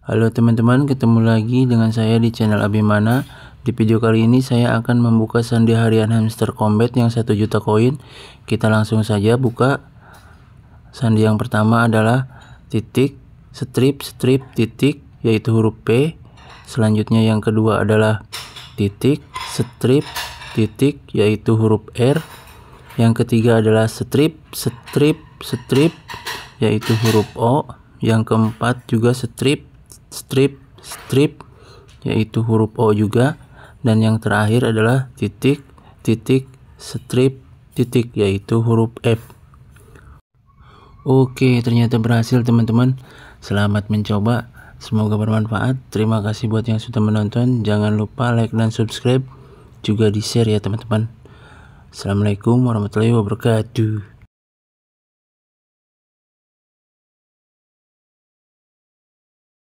Halo teman-teman, ketemu lagi dengan saya di channel Abimana. Di video kali ini saya akan membuka sandi harian hamster combat yang 1 juta koin. Kita langsung saja buka. Sandi yang pertama adalah titik, strip, strip, titik, yaitu huruf P. Selanjutnya yang kedua adalah titik, strip, titik, yaitu huruf R. Yang ketiga adalah strip, strip, strip, yaitu huruf O. Yang keempat juga strip, strip strip yaitu huruf O juga dan yang terakhir adalah titik titik strip titik yaitu huruf F Oke ternyata berhasil teman-teman Selamat mencoba Semoga bermanfaat Terima kasih buat yang sudah menonton Jangan lupa like dan subscribe Juga di share ya teman-teman Assalamualaikum warahmatullahi wabarakatuh